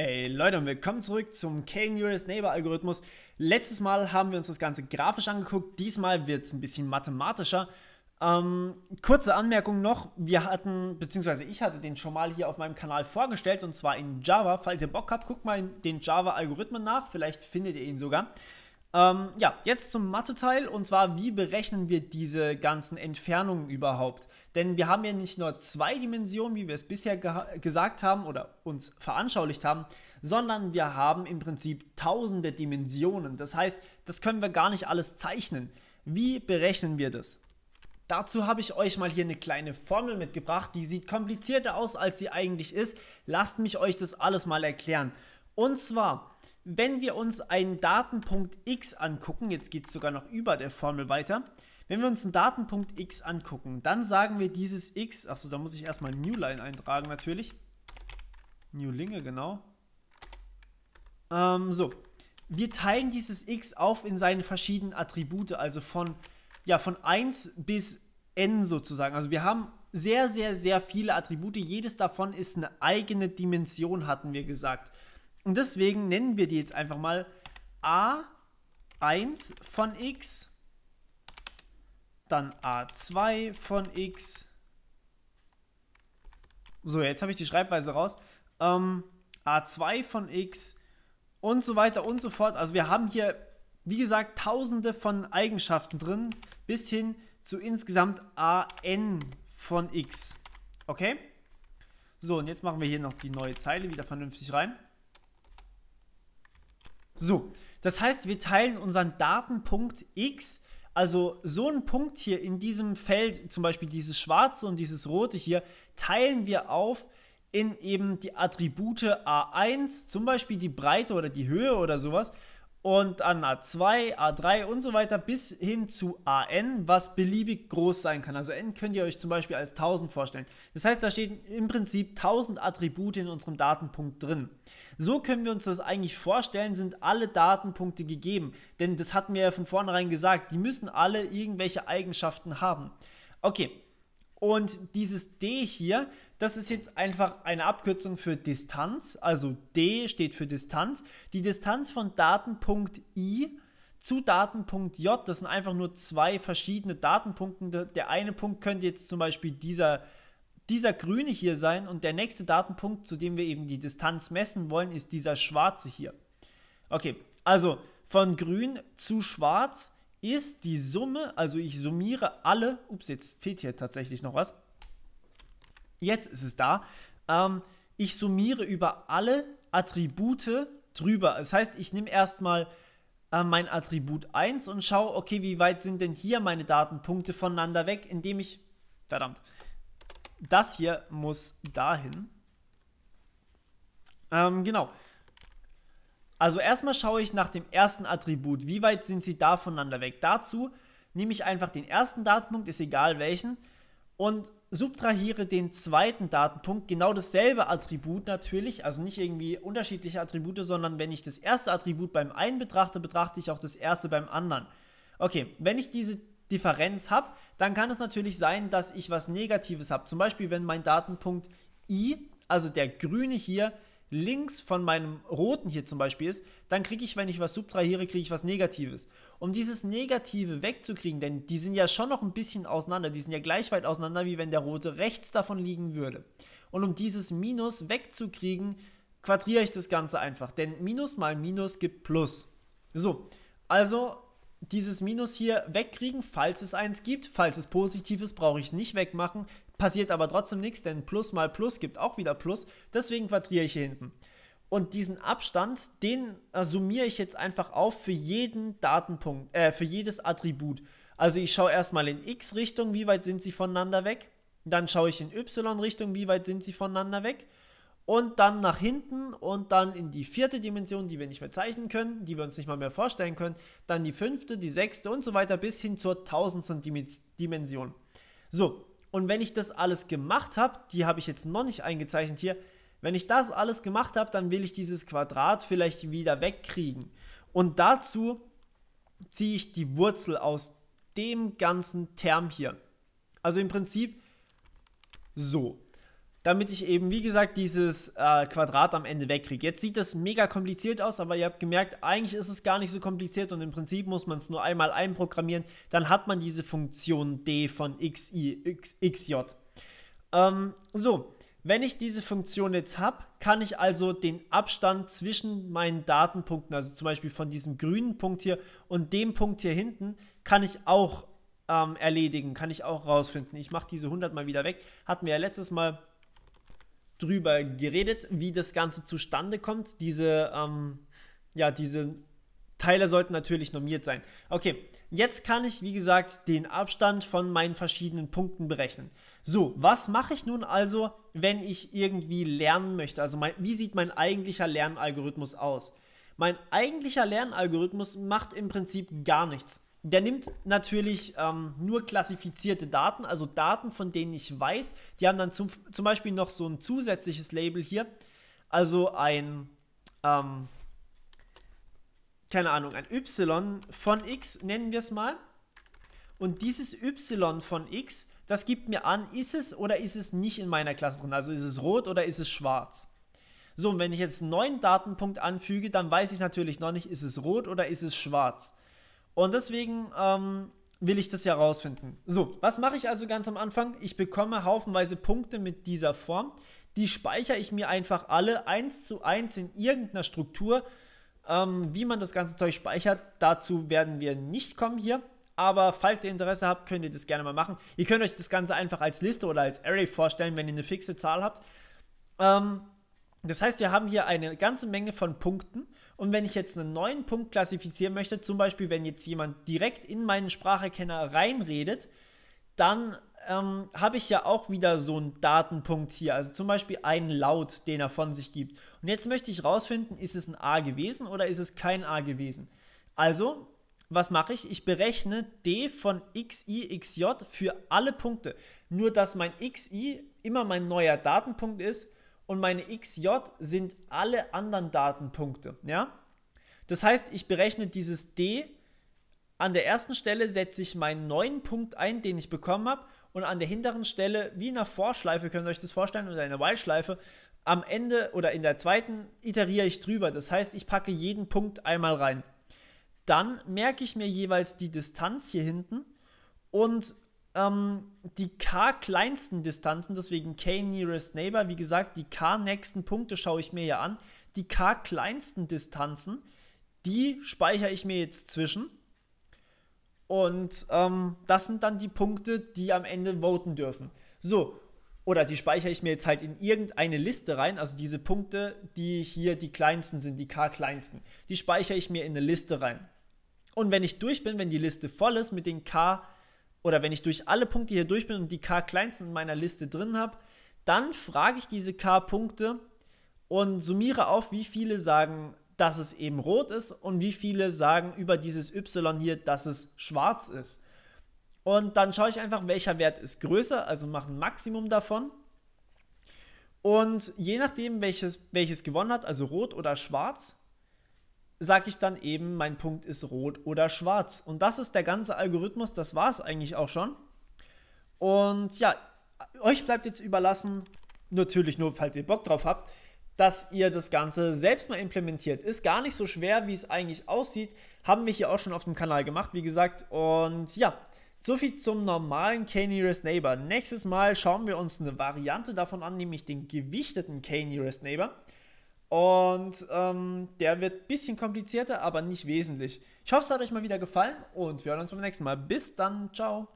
Hey Leute und willkommen zurück zum K-Nearest Neighbor Algorithmus. Letztes Mal haben wir uns das Ganze grafisch angeguckt, diesmal wird es ein bisschen mathematischer. Ähm, kurze Anmerkung noch, wir hatten, beziehungsweise ich hatte den schon mal hier auf meinem Kanal vorgestellt und zwar in Java. Falls ihr Bock habt, guckt mal in den Java Algorithmen nach, vielleicht findet ihr ihn sogar. Ähm, ja, jetzt zum Mathe-Teil und zwar, wie berechnen wir diese ganzen Entfernungen überhaupt? Denn wir haben ja nicht nur zwei Dimensionen, wie wir es bisher ge gesagt haben oder uns veranschaulicht haben, sondern wir haben im Prinzip tausende Dimensionen. Das heißt, das können wir gar nicht alles zeichnen. Wie berechnen wir das? Dazu habe ich euch mal hier eine kleine Formel mitgebracht, die sieht komplizierter aus, als sie eigentlich ist. Lasst mich euch das alles mal erklären. Und zwar wenn wir uns einen Datenpunkt X angucken, jetzt geht es sogar noch über der Formel weiter, wenn wir uns einen Datenpunkt X angucken, dann sagen wir dieses X, achso, da muss ich erstmal Newline eintragen natürlich. Newlinge, genau. Ähm, so. Wir teilen dieses X auf in seine verschiedenen Attribute, also von, ja, von 1 bis n sozusagen. Also wir haben sehr, sehr, sehr viele Attribute. Jedes davon ist eine eigene Dimension, hatten wir gesagt. Und deswegen nennen wir die jetzt einfach mal a1 von x, dann a2 von x. So, jetzt habe ich die Schreibweise raus. Ähm, a2 von x und so weiter und so fort. Also wir haben hier, wie gesagt, tausende von Eigenschaften drin, bis hin zu insgesamt an von x. Okay? So, und jetzt machen wir hier noch die neue Zeile wieder vernünftig rein. So, das heißt, wir teilen unseren Datenpunkt x, also so einen Punkt hier in diesem Feld, zum Beispiel dieses schwarze und dieses rote hier, teilen wir auf in eben die Attribute A1, zum Beispiel die Breite oder die Höhe oder sowas, und an A2, A3 und so weiter bis hin zu AN, was beliebig groß sein kann. Also N könnt ihr euch zum Beispiel als 1000 vorstellen. Das heißt, da stehen im Prinzip 1000 Attribute in unserem Datenpunkt drin. So können wir uns das eigentlich vorstellen, sind alle Datenpunkte gegeben. Denn das hatten wir ja von vornherein gesagt, die müssen alle irgendwelche Eigenschaften haben. Okay, und dieses D hier, das ist jetzt einfach eine Abkürzung für Distanz. Also D steht für Distanz. Die Distanz von Datenpunkt I zu Datenpunkt J, das sind einfach nur zwei verschiedene Datenpunkte. Der eine Punkt könnte jetzt zum Beispiel dieser dieser grüne hier sein und der nächste Datenpunkt, zu dem wir eben die Distanz messen wollen, ist dieser schwarze hier. Okay, also von grün zu schwarz ist die Summe, also ich summiere alle, ups, jetzt fehlt hier tatsächlich noch was. Jetzt ist es da. Ähm, ich summiere über alle Attribute drüber. Das heißt, ich nehme erstmal äh, mein Attribut 1 und schaue, okay, wie weit sind denn hier meine Datenpunkte voneinander weg, indem ich, verdammt, das hier muss dahin. Ähm, genau. Also erstmal schaue ich nach dem ersten Attribut. Wie weit sind sie da voneinander weg? Dazu nehme ich einfach den ersten Datenpunkt, ist egal welchen, und subtrahiere den zweiten Datenpunkt, genau dasselbe Attribut natürlich, also nicht irgendwie unterschiedliche Attribute, sondern wenn ich das erste Attribut beim einen betrachte, betrachte ich auch das erste beim anderen. Okay, wenn ich diese Differenz habe, dann kann es natürlich sein, dass ich was Negatives habe. Zum Beispiel, wenn mein Datenpunkt i, also der grüne hier, links von meinem roten hier zum Beispiel ist, dann kriege ich, wenn ich was subtrahiere, kriege ich was Negatives. Um dieses Negative wegzukriegen, denn die sind ja schon noch ein bisschen auseinander, die sind ja gleich weit auseinander, wie wenn der rote rechts davon liegen würde. Und um dieses Minus wegzukriegen, quadriere ich das Ganze einfach, denn Minus mal Minus gibt Plus. So, also dieses Minus hier wegkriegen, falls es eins gibt. Falls es positiv ist, brauche ich es nicht wegmachen. Passiert aber trotzdem nichts, denn Plus mal Plus gibt auch wieder Plus. Deswegen quadriere ich hier hinten. Und diesen Abstand, den summiere ich jetzt einfach auf für jeden Datenpunkt, äh, für jedes Attribut. Also ich schaue erstmal in x-Richtung, wie weit sind sie voneinander weg. Dann schaue ich in y-Richtung, wie weit sind sie voneinander weg und dann nach hinten und dann in die vierte Dimension, die wir nicht mehr zeichnen können, die wir uns nicht mal mehr vorstellen können, dann die fünfte, die sechste und so weiter bis hin zur tausendsten Dimension. So, und wenn ich das alles gemacht habe, die habe ich jetzt noch nicht eingezeichnet hier, wenn ich das alles gemacht habe, dann will ich dieses Quadrat vielleicht wieder wegkriegen. Und dazu ziehe ich die Wurzel aus dem ganzen Term hier. Also im Prinzip so damit ich eben, wie gesagt, dieses äh, Quadrat am Ende wegkriege. Jetzt sieht das mega kompliziert aus, aber ihr habt gemerkt, eigentlich ist es gar nicht so kompliziert und im Prinzip muss man es nur einmal einprogrammieren. Dann hat man diese Funktion d von xi, x, xj. Ähm, so, wenn ich diese Funktion jetzt habe, kann ich also den Abstand zwischen meinen Datenpunkten, also zum Beispiel von diesem grünen Punkt hier und dem Punkt hier hinten, kann ich auch ähm, erledigen, kann ich auch rausfinden. Ich mache diese 100 mal wieder weg. Hatten wir ja letztes Mal drüber geredet, wie das Ganze zustande kommt. Diese, ähm, ja, diese Teile sollten natürlich normiert sein. Okay, jetzt kann ich, wie gesagt, den Abstand von meinen verschiedenen Punkten berechnen. So, was mache ich nun also, wenn ich irgendwie lernen möchte? Also, mein, wie sieht mein eigentlicher Lernalgorithmus aus? Mein eigentlicher Lernalgorithmus macht im Prinzip gar nichts der nimmt natürlich ähm, nur klassifizierte Daten, also Daten, von denen ich weiß. Die haben dann zum, zum Beispiel noch so ein zusätzliches Label hier, also ein, ähm, keine Ahnung, ein Y von X nennen wir es mal. Und dieses Y von X, das gibt mir an, ist es oder ist es nicht in meiner Klasse drin, also ist es rot oder ist es schwarz. So, und wenn ich jetzt einen neuen Datenpunkt anfüge, dann weiß ich natürlich noch nicht, ist es rot oder ist es schwarz. Und deswegen ähm, will ich das ja rausfinden. So, was mache ich also ganz am Anfang? Ich bekomme haufenweise Punkte mit dieser Form. Die speichere ich mir einfach alle eins zu eins in irgendeiner Struktur. Ähm, wie man das ganze Zeug speichert, dazu werden wir nicht kommen hier. Aber falls ihr Interesse habt, könnt ihr das gerne mal machen. Ihr könnt euch das Ganze einfach als Liste oder als Array vorstellen, wenn ihr eine fixe Zahl habt. Ähm, das heißt, wir haben hier eine ganze Menge von Punkten und wenn ich jetzt einen neuen Punkt klassifizieren möchte, zum Beispiel wenn jetzt jemand direkt in meinen Spracherkenner reinredet, dann ähm, habe ich ja auch wieder so einen Datenpunkt hier, also zum Beispiel einen Laut, den er von sich gibt. Und jetzt möchte ich rausfinden, ist es ein A gewesen oder ist es kein A gewesen. Also, was mache ich? Ich berechne D von xi, xj für alle Punkte. Nur dass mein xi immer mein neuer Datenpunkt ist und meine xj sind alle anderen Datenpunkte. Ja? Das heißt, ich berechne dieses d, an der ersten Stelle setze ich meinen neuen Punkt ein, den ich bekommen habe und an der hinteren Stelle, wie in einer Vorschleife, könnt ihr euch das vorstellen, oder in einer While-Schleife, am Ende oder in der zweiten iteriere ich drüber. Das heißt, ich packe jeden Punkt einmal rein. Dann merke ich mir jeweils die Distanz hier hinten und ähm, die K-kleinsten Distanzen, deswegen K Nearest Neighbor, wie gesagt, die K-nächsten Punkte schaue ich mir ja an. Die K-kleinsten Distanzen, die speichere ich mir jetzt zwischen. Und ähm, das sind dann die Punkte, die am Ende voten dürfen. So, oder die speichere ich mir jetzt halt in irgendeine Liste rein. Also diese Punkte, die hier die kleinsten sind, die K-kleinsten, die speichere ich mir in eine Liste rein. Und wenn ich durch bin, wenn die Liste voll ist mit den K-kleinsten, oder wenn ich durch alle Punkte hier durch bin und die K kleinsten in meiner Liste drin habe, dann frage ich diese K Punkte und summiere auf, wie viele sagen, dass es eben rot ist und wie viele sagen über dieses Y hier, dass es schwarz ist. Und dann schaue ich einfach, welcher Wert ist größer, also mache ein Maximum davon. Und je nachdem, welches, welches gewonnen hat, also rot oder schwarz, sage ich dann eben, mein Punkt ist rot oder schwarz. Und das ist der ganze Algorithmus, das war es eigentlich auch schon. Und ja, euch bleibt jetzt überlassen, natürlich nur, falls ihr Bock drauf habt, dass ihr das Ganze selbst mal implementiert. Ist gar nicht so schwer, wie es eigentlich aussieht. Haben wir hier auch schon auf dem Kanal gemacht, wie gesagt. Und ja, soviel zum normalen K-Nearest Neighbor. Nächstes Mal schauen wir uns eine Variante davon an, nämlich den gewichteten K-Nearest Neighbor. Und ähm, der wird ein bisschen komplizierter, aber nicht wesentlich. Ich hoffe, es hat euch mal wieder gefallen und wir hören uns beim nächsten Mal. Bis dann, ciao.